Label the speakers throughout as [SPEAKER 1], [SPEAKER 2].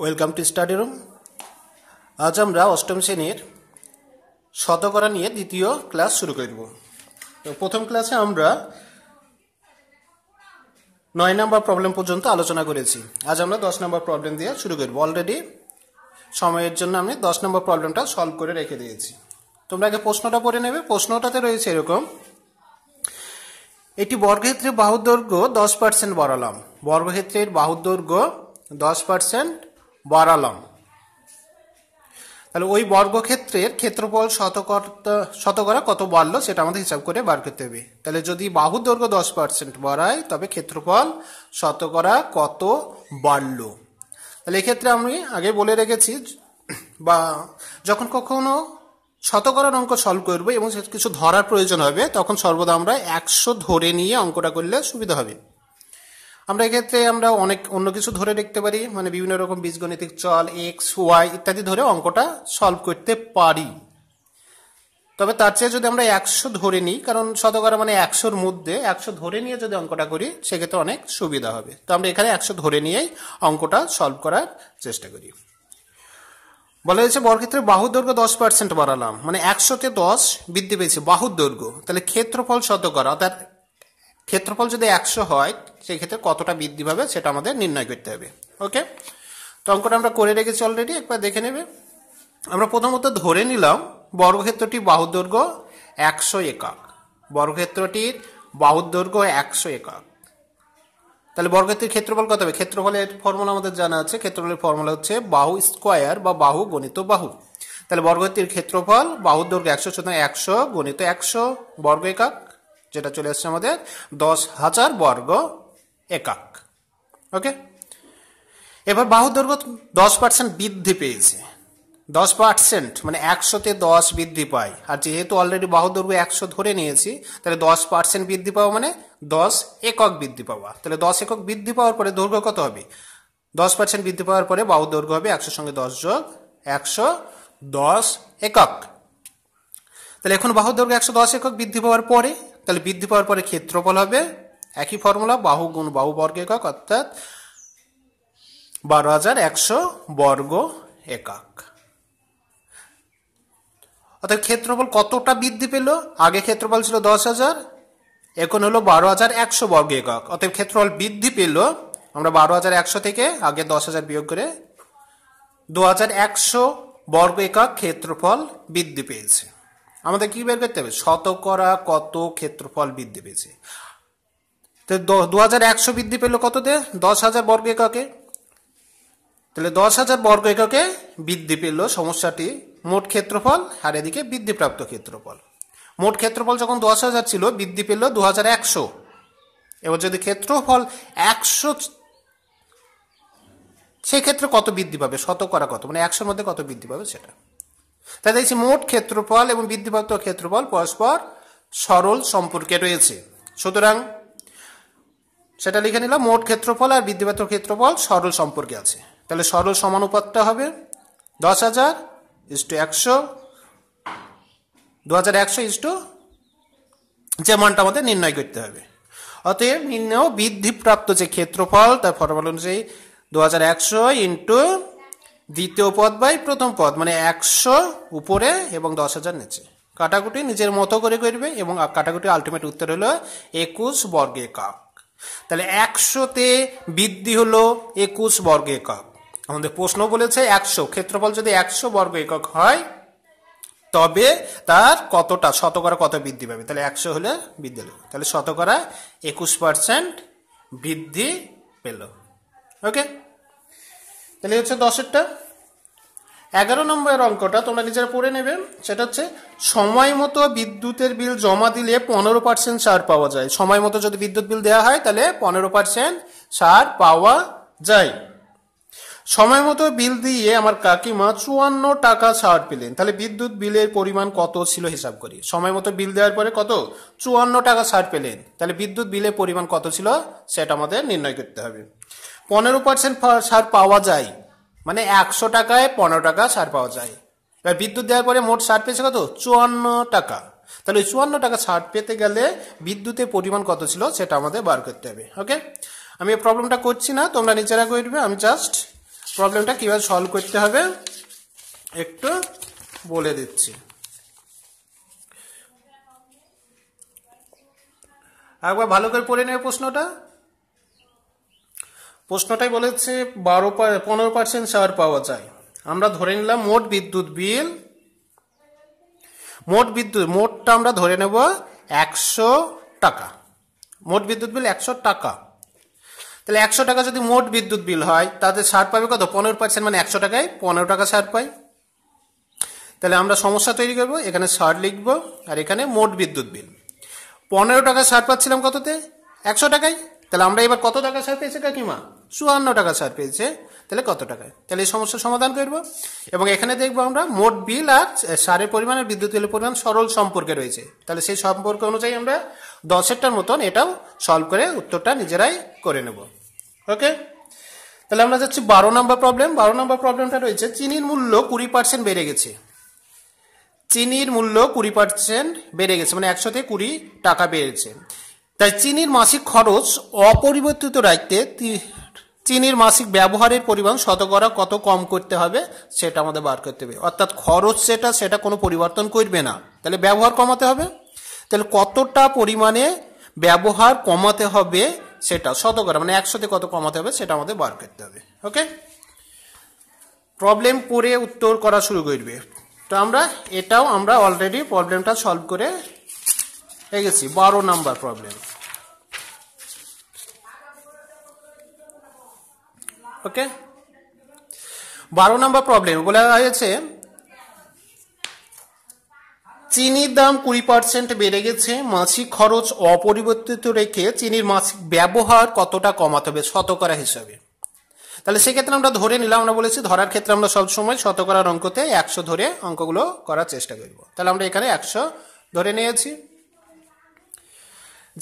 [SPEAKER 1] welcome to study room আজ আমরা অষ্টম শ্রেণীর শতকরা নিয়ে দ্বিতীয় ক্লাস শুরু করব তো প্রথম ক্লাসে আমরা নয় নম্বর প্রবলেম পর্যন্ত আলোচনা করেছি আজ আমরা দশ নম্বর প্রবলেম দিয়ে শুরু করব অলরেডি সময়ের জন্য আমি দশ নম্বর প্রবলেমটা সলভ করে রেখে দিয়েছি তোমরা আগে প্রশ্নটা পড়ে নেবে প্রশ্নটাতে রয়েছে এরকম একটি বর্গক্ষেত্রের বাহুর দৈর্ঘ্য দশ পার্সেন্ট বাড়ালাম বর্গক্ষেত্রের বাহুর দৈর্ঘ্য দশ পার্সেন্ট বাড়ালাম তাহলে ওই বর্গক্ষেত্রের ক্ষেত্রফল শতকর্তা শতকরা কত বাড়লো সেটা আমাদের হিসাব করে বার করতে হবে তাহলে যদি বাহু দৈর্ঘ্য দশ পার্সেন্ট বাড়ায় তবে ক্ষেত্রফল শতকরা কত বাড়লো তাহলে এক্ষেত্রে আমি আগে বলে রেখেছি বা যখন কখনো শতকরার অঙ্ক সলভ করবো এবং কিছু ধরার প্রয়োজন হবে তখন সর্বদা আমরা একশো ধরে নিয়ে অঙ্কটা করলে সুবিধা হবে আমরা এক্ষেত্রে আমরা অনেক অন্য কিছু ধরে দেখতে পারি মানে বিভিন্ন রকম বীজগণিতিক চল এক্স ওয়াই ইত্যাদি ধরে অঙ্কটা সলভ করতে পারি তবে তার চেয়ে যদি আমরা একশো ধরে নিই কারণ শতকরা মানে একশোর মধ্যে একশো ধরে নিয়ে যদি অঙ্কটা করি সেক্ষেত্রে অনেক সুবিধা হবে তো আমরা এখানে একশো ধরে নিয়েই অঙ্কটা সলভ করার চেষ্টা করি বলা হয়েছে বর্ক্ষেত্রে বাহু দৈর্ঘ্য দশ পার্সেন্ট বাড়ালাম মানে একশোতে দশ বৃদ্ধি পেয়েছে বাহু দৈর্ঘ্য তাহলে ক্ষেত্রফল শতকরা অর্থাৎ ক্ষেত্রফল যদি একশো হয় সেই ক্ষেত্রে কতটা বৃদ্ধি পাবে সেটা আমাদের নির্ণয় করতে হবে ওকে তো অঙ্কটা আমরা করে রেখেছি অলরেডি একবার দেখে নেবে আমরা প্রথমত ধরে নিলাম বর্গক্ষেত্রটি বাহুদৈর্ঘ্য একশো একক বর্গক্ষেত্রটির বাহুদৈর্ঘ্য একশো একক তাহলে বর্গক্ষেত্রের ক্ষেত্রফল কত হবে ক্ষেত্রফলের ফর্মুলা আমাদের জানা আছে ক্ষেত্রফলের ফর্মুলা হচ্ছে বাহু স্কোয়ার বা বাহু গণিত বাহু তাহলে বর্গক্ষেত্রের ক্ষেত্রফল বাহুর দৈর্ঘ্য একশো সুতরাং একশো গণিত একশো বর্গ একক যেটা চলে আসছে আমাদের দশ হাজার বর্গ একক ওকে এবার বাহু দৈর্ঘ্য দশ পার্সেন্ট বৃদ্ধি পেয়েছে দশ পার্সেন্ট মানে একশোতে দশ বৃদ্ধি পায় আর যেহেতু অলরেডি বাহু দৈর্ঘ্য একশো ধরে নিয়েছি তাহলে দশ পার্সেন্ট বৃদ্ধি পাওয়া মানে দশ একক বৃদ্ধি পাওয়া তাহলে দশ একক বৃদ্ধি পাওয়ার পরে দৈর্ঘ্য কত হবে দশ পার্সেন্ট বৃদ্ধি পাওয়ার পরে বাহু দৈর্ঘ্য হবে একশোর সঙ্গে দশ যোগ একশো দশ একক তাহলে এখন বাহু দৈর্ঘ্য একশো দশ একক বৃদ্ধি পাওয়ার পরে তাহলে বৃদ্ধি পাওয়ার পরে ক্ষেত্রফল হবে একই ফর্মুলা বাহু গুণ বাহু বর্গ একক অর্থাৎ বারো হাজার একশো বর্গ একক অর্থাৎ ক্ষেত্রফল কতটা বৃদ্ধি পেল আগে ক্ষেত্রফল ছিল দশ হাজার এখন হলো বারো হাজার একশো বর্গ একক অর্থাৎ ক্ষেত্রফল বৃদ্ধি পেল আমরা বারো হাজার একশো থেকে আগে দশ হাজার বিয়োগ করে দু হাজার একশো বর্গ একক ক্ষেত্রফল বৃদ্ধি পেয়েছে আমাদের কি বের করতে হবে শতকরা কত ক্ষেত্রফল বৃদ্ধি পেয়েছে তো দু হাজার একশো বৃদ্ধি পেল দে দশ হাজার বর্গ এককে তাহলে দশ হাজার বর্গ এককে বৃদ্ধি পেলো সমস্যাটি মোট ক্ষেত্রফল আর এদিকে বৃদ্ধিপ্রাপ্ত ক্ষেত্রফল মোট ক্ষেত্রফল যখন দশ হাজার ছিল বৃদ্ধি পেলো দু হাজার একশো এবার যদি ক্ষেত্রফল একশো সেক্ষেত্রে কত বৃদ্ধি পাবে শতকরা কত মানে একশোর মধ্যে কত বৃদ্ধি পাবে সেটা তাই দেখছি মোট ক্ষেত্রফল এবং বৃদ্ধিপ্রাপ্ত ক্ষেত্রফল পরস্পর সরল সম্পর্কে রয়েছে সুতরাং সেটা লিখে নিলাম মোট ক্ষেত্রফল আর বৃদ্ধিপ্রাপ্ত ক্ষেত্রফল সরল সম্পর্কে আছে তাহলে সরল সমানুপাতটা হবে দশ হাজার ইস্টু একশো দু হাজার একশো ইস্টু যে মানটা আমাদের নির্ণয় করতে হবে অতএব নিম্ন বৃদ্ধিপ্রাপ্ত যে ক্ষেত্রফল তার ফলাফল অনুযায়ী দু হাজার একশো ইন্টু দ্বিতীয় পদ বাই প্রথম পদ মানে একশো উপরে এবং দশ হাজার নিচে কাটাকুটি নিজের মতো করে করবে এবং কাটাকুটি আলটিমেট উত্তর হলো একুশ বর্গে কাক তাহলে একশোতে বৃদ্ধি হলো একুশ বর্গ একক আমাদের প্রশ্ন বলেছে একশো ক্ষেত্রফল যদি একশো বর্গ একক হয় তবে তার কতটা শতকরা কত বৃদ্ধি পাবে তাহলে একশো হলে বৃদ্ধি হলো তাহলে শতকরা একুশ পার্সেন্ট বৃদ্ধি পেল ওকে তাহলে হচ্ছে দশেরটা এগারো নম্বরের অঙ্কটা তোমরা নিজেরা পড়ে নেবে সেটা হচ্ছে সময় মতো বিদ্যুতের বিল জমা দিলে পনেরো পার্সেন্ট ছাড় পাওয়া যায় সময় মতো যদি বিদ্যুৎ বিল দেওয়া হয় তাহলে পনেরো পার্সেন্ট ছাড় পাওয়া যায় সময় মতো বিল দিয়ে আমার কাকিমা চুয়ান্ন টাকা ছাড় পেলেন তাহলে বিদ্যুৎ বিলের পরিমাণ কত ছিল হিসাব করি সময় মতো বিল দেওয়ার পরে কত চুয়ান্ন টাকা ছাড় পেলেন তাহলে বিদ্যুৎ বিলের পরিমাণ কত ছিল সেটা আমাদের নির্ণয় করতে হবে পনেরো পার্সেন্ট সার পাওয়া যায় মানে একশো টাকায় পনেরো টাকা সার পাওয়া যায় এবার বিদ্যুৎ দেওয়ার পরে মোট সার পেয়েছে কত চুয়ান্ন টাকা তাহলে ওই চুয়ান্ন টাকা সার পেতে গেলে বিদ্যুতের পরিমাণ কত ছিল সেটা আমাদের বার করতে হবে ওকে আমি প্রবলেমটা করছি না তোমরা নিজেরা করবে আমি জাস্ট প্রবলেমটা কীভাবে সলভ করতে হবে একটু বলে দিচ্ছি একবার ভালো করে পড়ে নেবে প্রশ্নটা প্রশ্নটাই বলেছে বারো পনেরো পার্সেন্ট ছাড় পাওয়া যায় আমরা ধরে নিলাম মোট বিদ্যুৎ বিল মোট বিদ্যুৎ মোটটা আমরা ধরে নেব একশো টাকা মোট বিদ্যুৎ বিল একশো টাকা তাহলে একশো টাকা যদি মোট বিদ্যুৎ বিল হয় তাতে ছাড় পাবে কত পনেরো পার্সেন্ট মানে একশো টাকায় পনেরো টাকা ছাড় পাই তাহলে আমরা সমস্যা তৈরি করব এখানে ছাড় লিখব আর এখানে মোট বিদ্যুৎ বিল পনেরো টাকা ছাড় পাচ্ছিলাম কততে একশো টাকায় তাহলে আমরা এবার কত টাকা ছাড় পেয়েছি কাকিমা চুয়ান্ন টাকা ছাড় পেয়েছে তাহলে কত টাকায় তাহলে এই সমস্যার সমাধান করব এবং এখানে দেখবো আমরা মোট বিল আর সারের পরিমাণ আর বিদ্যুৎ বিলের পরিমাণ সরল সম্পর্কে রয়েছে তাহলে সেই সম্পর্ক অনুযায়ী আমরা দশেরটার মতন এটাও সলভ করে উত্তরটা নিজেরাই করে নেব ওকে তাহলে আমরা যাচ্ছি বারো নম্বর প্রবলেম বারো নম্বর প্রবলেমটা রয়েছে চিনির মূল্য কুড়ি পার্সেন্ট বেড়ে গেছে চিনির মূল্য কুড়ি পার্সেন্ট বেড়ে গেছে মানে একশো থেকে কুড়ি টাকা বেড়েছে তাই চিনির মাসিক খরচ অপরিবর্তিত রাখতে চিনির মাসিক ব্যবহারের পরিমাণ শতকরা কত কম করতে হবে সেটা আমাদের বার করতে হবে অর্থাৎ খরচ সেটা সেটা কোনো পরিবর্তন করবে না তাহলে ব্যবহার কমাতে হবে তাহলে কতটা পরিমাণে ব্যবহার কমাতে হবে সেটা শতকরা মানে একসাথে কত কমাতে হবে সেটা আমাদের বার করতে হবে ওকে প্রবলেম করে উত্তর করা শুরু করবে তো আমরা এটাও আমরা অলরেডি প্রবলেমটা সলভ করে গেছি বারো নাম্বার প্রবলেম ওকে বারো নম্বর প্রবলেম বলা হয়েছে চিনির দাম কুড়ি পার্সেন্ট বেড়ে গেছে মাসিক খরচ অপরিবর্তিত রেখে চিনির মাসিক ব্যবহার কতটা কমাতে হবে শতকরা হিসাবে তাহলে সেক্ষেত্রে আমরা ধরে নিলাম আমরা বলেছি ধরার ক্ষেত্রে আমরা সবসময় শতকরার অঙ্কতে একশো ধরে অঙ্কগুলো করার চেষ্টা করব তাহলে আমরা এখানে একশো ধরে নিয়েছি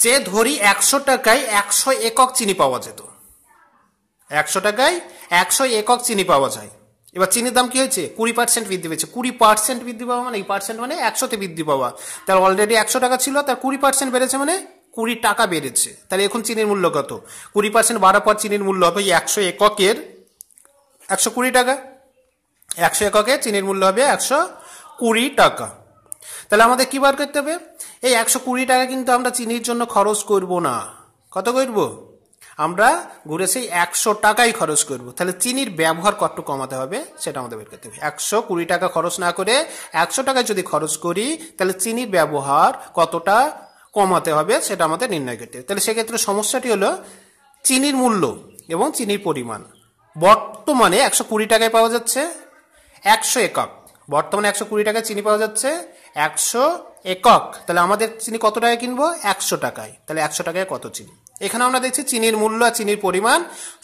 [SPEAKER 1] যে ধরি একশো টাকায় একশো একক চিনি পাওয়া যেত একশো টাকায় একশো একক চিনি পাওয়া যায় এবার চিনির দাম কি হয়েছে কুড়ি পার্সেন্ট বৃদ্ধি পেয়েছে কুড়ি পার্সেন্ট বৃদ্ধি পাওয়া মানে এই পার্সেন্ট মানে একশোতে বৃদ্ধি পাওয়া তার অলরেডি একশো টাকা ছিল তার কুড়ি পার্সেন্ট বেড়েছে মানে কুড়ি টাকা বেড়েছে তাহলে এখন চিনির মূল্য কত কুড়ি পার্সেন্ট বারো পর চিনির মূল্য হবে একশো এককের একশো কুড়ি টাকা একশো এককে চিনির মূল্য হবে একশো কুড়ি টাকা তাহলে আমাদের কী বার করতে হবে এই একশো কুড়ি টাকা কিন্তু আমরা চিনির জন্য খরচ করব না কত করবো আমরা ঘুরে সেই একশো টাকাই খরচ করব তাহলে চিনির ব্যবহার কত কমাতে হবে সেটা আমাদের বের করতে হবে একশো কুড়ি টাকা খরচ না করে একশো টাকা যদি খরচ করি তাহলে চিনির ব্যবহার কতটা কমাতে হবে সেটা আমাদের নির্ণয় করতে হবে তাহলে সেক্ষেত্রে সমস্যাটি হলো চিনির মূল্য এবং চিনির পরিমাণ বর্তমানে একশো কুড়ি টাকায় পাওয়া যাচ্ছে একশো একক বর্তমানে একশো কুড়ি টাকায় চিনি পাওয়া যাচ্ছে একশো একক তাহলে আমাদের চিনি কত টাকায় কিনবো একশো টাকায় তাহলে একশো টাকায় কত চিনি এখানে আমরা দেখছি চিনির মূল্য আর চিনির পরিমাণ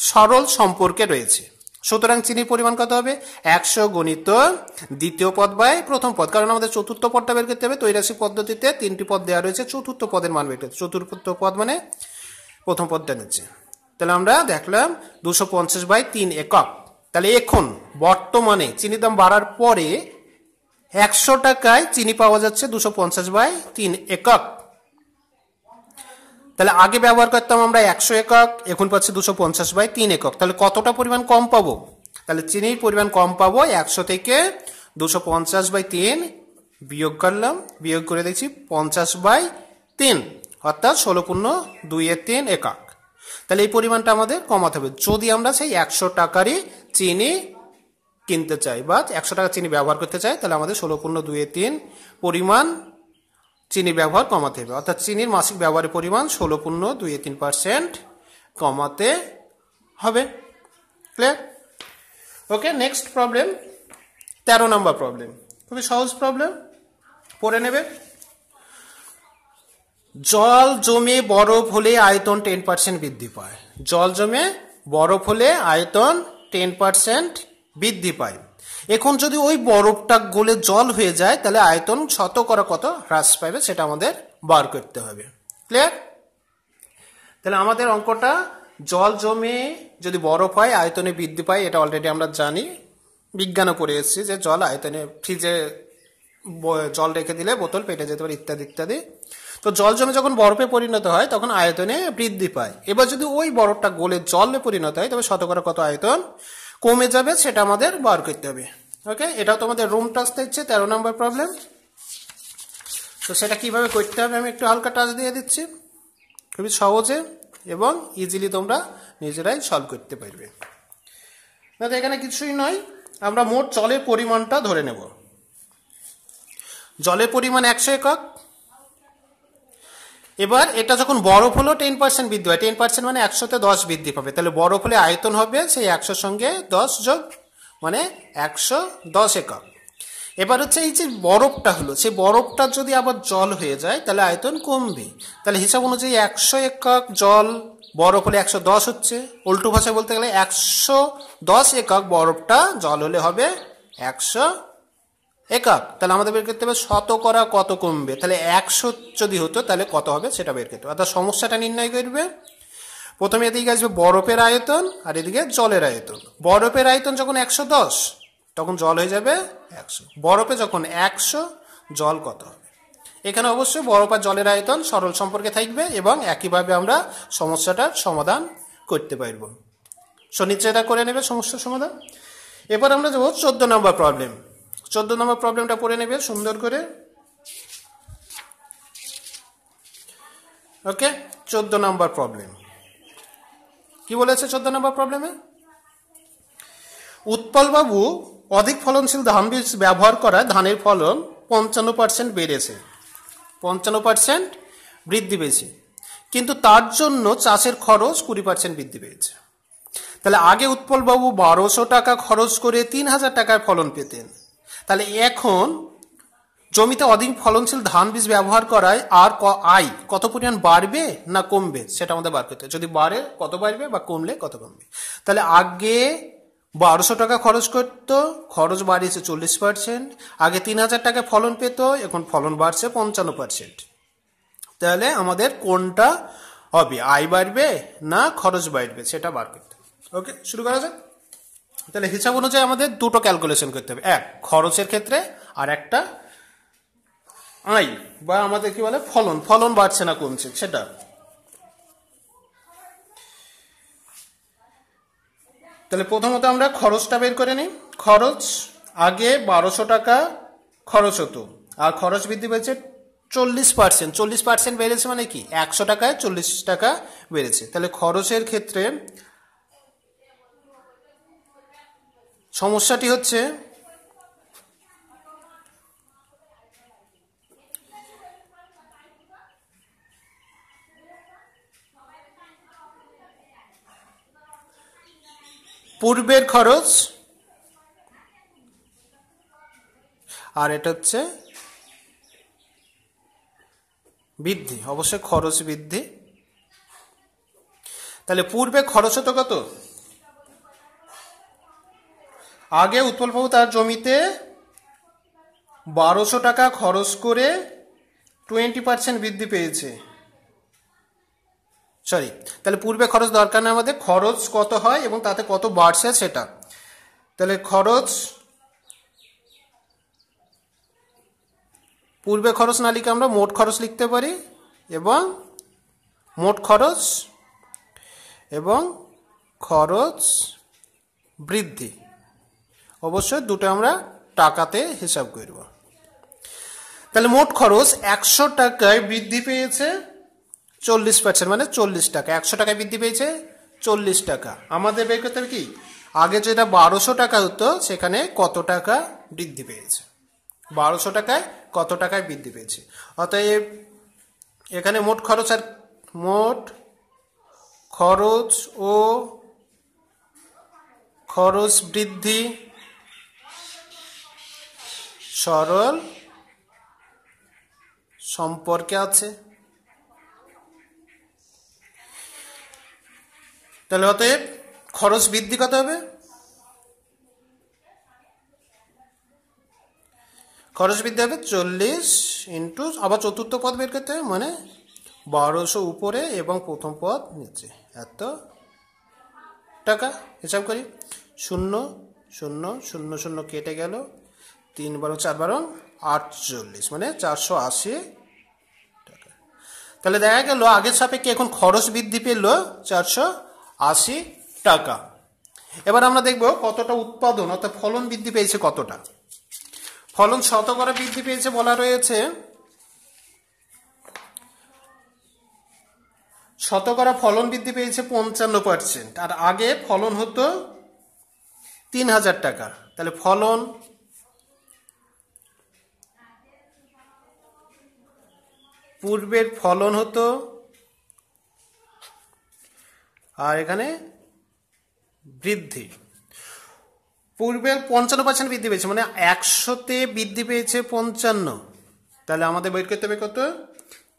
[SPEAKER 1] সরল সম্পর্কে রয়েছে সুতরাং চিনির পরিমাণ কত হবে একশো গণিত দ্বিতীয় পদ বাই প্রথম পদ কারণ আমাদের চতুর্থ পদটা বের করতে হবে তৈরাশি পদ্ধতিতে তিনটি পদ দেওয়া রয়েছে চতুর্থ পদের মান বের করতে চতুর্থ পদ মানে প্রথম পদটা নিচ্ছে তাহলে আমরা দেখলাম দুশো পঞ্চাশ বাই তিন একক তাহলে এখন বর্তমানে চিনির দাম বাড়ার পরে একশো টাকায় চিনি পাওয়া যাচ্ছে দুশো পঞ্চাশ বাই তিন একক তাহলে আগে ব্যবহার করতাম আমরা একশো একক এখন পাচ্ছি দুশো পঞ্চাশ বাই তিন একক তাহলে কতটা পরিমাণ কম পাবো তাহলে চিনির পরিমাণ কম পাবো একশো থেকে দুশো পঞ্চাশ বাই তিন বিয়োগ করলাম বিয়োগ করে দেখছি পঞ্চাশ বাই তিন অর্থাৎ ষোলো পূর্ণ এর তিন একক তাহলে এই পরিমাণটা আমাদের কমাতে হবে যদি আমরা সেই একশো টাকারই চিনি কিনতে চাই বা একশো টাকা চিনি ব্যবহার করতে চাই তাহলে আমাদের ষোলো পূর্ণ এর তিন পরিমাণ চিনি ব্যবহার কমাতে হবে অর্থাৎ চিনির মাসিক ব্যবহারের পরিমাণ ষোলো পূর্ণ দুই তিন পার্সেন্ট কমাতে হবে ক্লিয়ার ওকে নেক্সট প্রবলেম তেরো নম্বর প্রবলেম খুবই সহজ প্রবলেম পড়ে নেবে জল জমে বরফ হলে আয়তন টেন পার্সেন্ট বৃদ্ধি পায় জল জমে বরফ হলে আয়তন টেন পার্সেন্ট বৃদ্ধি পায় এখন যদি ওই বরফটা গলে জল হয়ে যায় তাহলে আয়তন শতকরা কত হ্রাস পাবে সেটা আমাদের বার করতে হবে ক্লিয়ার তাহলে আমাদের অঙ্কটা জল জমে যদি বরফ হয় আয়তনে বৃদ্ধি পায় এটা অলরেডি আমরা জানি বিজ্ঞানও করে এসেছি যে জল আয়তনে ফ্রিজে জল রেখে দিলে বোতল পেটে যেতে পারে ইত্যাদি ইত্যাদি তো জল জমে যখন বরফে পরিণত হয় তখন আয়তনে বৃদ্ধি পায় এবার যদি ওই বরফটা গোলে জলে পরিণত হয় তবে শতকরা কত আয়তন কমে যাবে সেটা আমাদের বার করতে হবে ওকে এটাও তোমাদের রুম টাচ দিচ্ছে তেরো নম্বর প্রবলেম তো সেটা কীভাবে করতে হবে আমি একটু হালকা টাচ দিয়ে দিচ্ছি খুবই সহজে এবং ইজিলি তোমরা নিজেরাই সলভ করতে পারবে না তো এখানে কিছুই নয় আমরা মোট জলের পরিমাণটা ধরে নেব জলের পরিমাণ একশো একক এবার এটা যখন বরফ হলো টেন পার্সেন্ট বৃদ্ধি হয় টেন পার্সেন্ট মানে একশোতে দশ বৃদ্ধি পাবে তাহলে বরফ হলে আয়তন হবে সেই একশোর সঙ্গে দশ যোগ মানে একশো দশ একক এবার হচ্ছে এই যে বরফটা হলো সেই বরফটা যদি আবার জল হয়ে যায় তাহলে আয়তন কমবে তাহলে হিসাব অনুযায়ী একশো একক জল বরফ হলে একশো দশ হচ্ছে উল্টো ভাষায় বলতে গেলে একশো দশ একক বরফটা জল হলে হবে একশো একক তাহলে আমাদের বের করতে হবে শতকরা কত কমবে তাহলে একশো যদি হতো তাহলে কত হবে সেটা বের করতে হবে অর্থাৎ সমস্যাটা নির্ণয় করবে প্রথমে এদিকে আসবে বরফের আয়তন আর এদিকে জলের আয়তন বরফের আয়তন যখন একশো দশ তখন জল হয়ে যাবে একশো বরফে যখন একশো জল কত হবে এখানে অবশ্যই বরফ আর জলের আয়তন সরল সম্পর্কে থাকবে এবং একইভাবে আমরা সমস্যাটার সমাধান করতে পারব সনিশ্চয়তা করে নেবে সমস্যার সমাধান এবার আমরা যাবো চোদ্দ নম্বর প্রবলেম চোদ্দ নম্বর প্রবলেমটা পড়ে নেবে সুন্দর করে ওকে চোদ্দ নম্বর প্রবলেম কি বলেছে চোদ্দ নম্বর প্রবলেমে উৎপলবাবু অধিক ফলনশীল ধান বীজ ব্যবহার করায় ধানের ফলন পঞ্চান্ন পার্সেন্ট বেড়েছে পঞ্চান্ন পার্সেন্ট বৃদ্ধি পেয়েছে কিন্তু তার জন্য চাষের খরচ কুড়ি পার্সেন্ট বৃদ্ধি পেয়েছে তাহলে আগে উৎপলবাবু বারোশো টাকা খরচ করে তিন হাজার টাকায় ফলন পেতেন তাহলে এখন জমিতে অধিক ফলনশীল ধান বীজ ব্যবহার করায় আর আয় কত পরিমাণ বাড়বে না কমবে সেটা আমাদের বার করতে যদি বাড়ে কত বাড়বে বা কমলে কত কমবে তাহলে আগে বারোশো টাকা খরচ করত খরচ বাড়িয়েছে চল্লিশ পার্সেন্ট আগে তিন হাজার টাকা ফলন পেত এখন ফলন বাড়ছে পঞ্চান্ন পার্সেন্ট তাহলে আমাদের কোনটা হবে আয় বাড়বে না খরচ বাড়বে সেটা বার করতে ওকে শুরু করা যাক তাহলে হিসাব অনুযায়ী আমাদের দুটো ক্যালকুলেশন করতে হবে এক খরচের ক্ষেত্রে আর একটা আয় বা আমাদের কি বলে ফলন ফলন বাড়ছে না কমছে সেটা তাহলে প্রথমত আমরা খরচটা বের করে নিই খরচ আগে বারোশো টাকা খরচ হতো আর খরচ বৃদ্ধি পেয়েছে চল্লিশ পার্সেন্ট চল্লিশ পার্সেন্ট বেড়েছে মানে কি একশো টাকায় চল্লিশ টাকা বেড়েছে তাহলে খরচের ক্ষেত্রে সমস্যাটি হচ্ছে পূর্বের খরচ আর এটা হচ্ছে বৃদ্ধি অবশ্যই খরচ বৃদ্ধি তাহলে পূর্বে খরচ হতো কত আগে উৎপলবাবু তার জমিতে বারোশো টাকা খরচ করে টোয়েন্টি পার্সেন্ট বৃদ্ধি পেয়েছে সরি তাহলে পূর্বে খরচ দরকার না আমাদের খরচ কত হয় এবং তাতে কত বাড়ছে সেটা তাহলে খরচ পূর্বে খরচ না লিখে আমরা মোট খরচ লিখতে পারি এবং মোট খরচ এবং খরচ বৃদ্ধি অবশ্যই দুটো আমরা টাকাতে হিসাব করব তাহলে মোট খরচ একশো টাকায় বৃদ্ধি পেয়েছে চল্লিশ পার্সেন্ট মানে চল্লিশ টাকা একশো টাকায় বৃদ্ধি পেয়েছে চল্লিশ টাকা আমাদের বের করতে কি আগে যেটা বারোশো টাকা হতো সেখানে কত টাকা বৃদ্ধি পেয়েছে বারোশো টাকায় কত টাকায় বৃদ্ধি পেয়েছে অতএব এখানে মোট খরচ আর মোট খরচ ও খরচ বৃদ্ধি সরল সম্পর্কে আছে তাহলে অতএব খরচ বৃদ্ধি কত হবে খরচ বৃদ্ধি হবে চল্লিশ ইন্টু আবার চতুর্থ পদ বের করতে হবে মানে বারোশো উপরে এবং প্রথম পদ নিচে এত টাকা হিসাব করি শূন্য শূন্য শূন্য শূন্য কেটে গেল তিন বারো চার বারো আটচল্লিশ মানে চারশো আশি টাকা তাহলে দেখা গেল আগের সাপেক্ষে এখন খরচ বৃদ্ধি পেল চারশো আশি টাকা এবার আমরা দেখব কতটা উৎপাদন অর্থাৎ ফলন বৃদ্ধি পেয়েছে কতটা ফলন শতকরা বৃদ্ধি পেয়েছে বলা রয়েছে শতকরা ফলন বৃদ্ধি পেয়েছে পঞ্চান্ন পার্সেন্ট আর আগে ফলন হতো তিন হাজার টাকা তাহলে ফলন পূর্বের ফলন হতো আর এখানে বৃদ্ধি পূর্বে পঞ্চান্ন পার্সেন্ট বৃদ্ধি পেয়েছে মানে একশোতে বৃদ্ধি পেয়েছে পঞ্চান্ন তাহলে আমাদের বের করতে হবে কত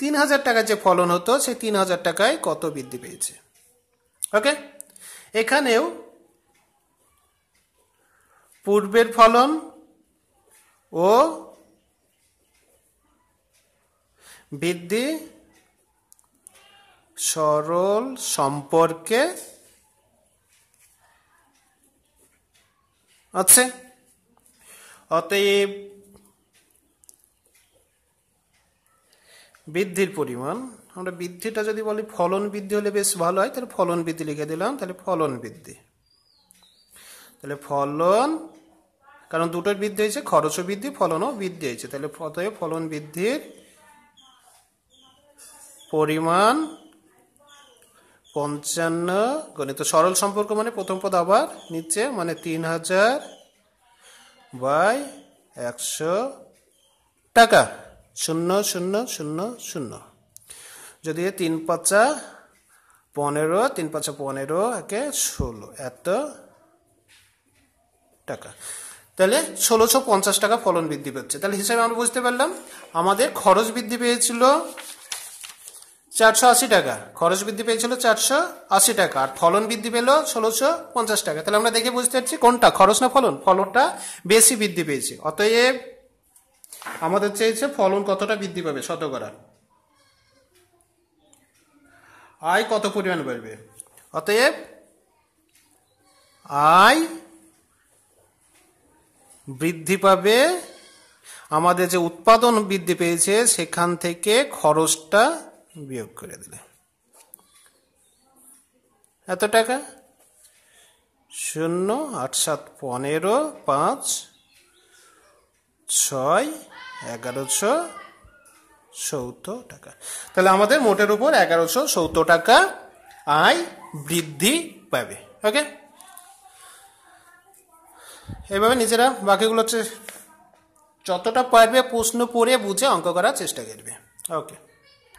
[SPEAKER 1] তিন হাজার টাকা যে ফলন হতো সেই তিন হাজার টাকায় কত বৃদ্ধি পেয়েছে ওকে এখানেও পূর্বের ফলন ও বৃদ্ধি সরল সম্পর্কে আছে অতএব বৃদ্ধির পরিমাণ আমরা বৃদ্ধিটা যদি বলি ফলন বৃদ্ধি হলে বেশ ভালো হয় তাহলে ফলন বৃদ্ধি লিখে দিলাম তাহলে ফলন বৃদ্ধি তাহলে ফলন কারণ দুটোর বৃদ্ধি হয়েছে খরচও বৃদ্ধি ফলনও বৃদ্ধি হয়েছে তাহলে অতএব ফলন বৃদ্ধির পরিমাণ পঞ্চান্ন গণিত সরল সম্পর্ক মানে প্রথম পদ আবার নিচে মানে তিন হাজার বাই একশো টাকা শূন্য শূন্য শূন্য শূন্য যদি তিন পাঁচা পনেরো তিন পাঁচা পনেরো একে ষোলো এত টাকা তাহলে ষোলোশো পঞ্চাশ টাকা ফলন বৃদ্ধি পাচ্ছে তাহলে হিসাবে আমরা বুঝতে পারলাম আমাদের খরচ বৃদ্ধি পেয়েছিল চারশো আশি টাকা খরচ বৃদ্ধি পেয়েছিল চারশো আশি টাকা আর ফলন বৃদ্ধি পেল ষোলোশো পঞ্চাশ টাকা তাহলে আমরা দেখে বুঝতে পারছি কোনটা খরচ না ফলন ফলনটা বেশি বৃদ্ধি পেয়েছে অতএব আমাদের চেয়েছে ফলন কতটা বৃদ্ধি পাবে শতকরা আয় কত পরিমাণ বাড়বে অতএব আয় বৃদ্ধি পাবে আমাদের যে উৎপাদন বৃদ্ধি পেয়েছে সেখান থেকে খরচটা বিয়োগ করে দিলে এত টাকা শূন্য আট সাত পনেরো পাঁচ ছয় এগারোশো সত্তর টাকা তাহলে আমাদের মোটের উপর এগারোশো চৌদ্দ টাকা আয় বৃদ্ধি পাবে ওকে এভাবে নিজেরা বাকিগুলো হচ্ছে যতটা পারবে প্রশ্ন পড়ে বুঝে অঙ্ক করার চেষ্টা করবে ওকে